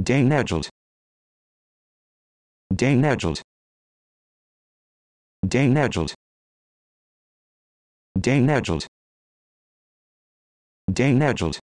Danegeld Danegeld Danegeld Danegeld Danegeld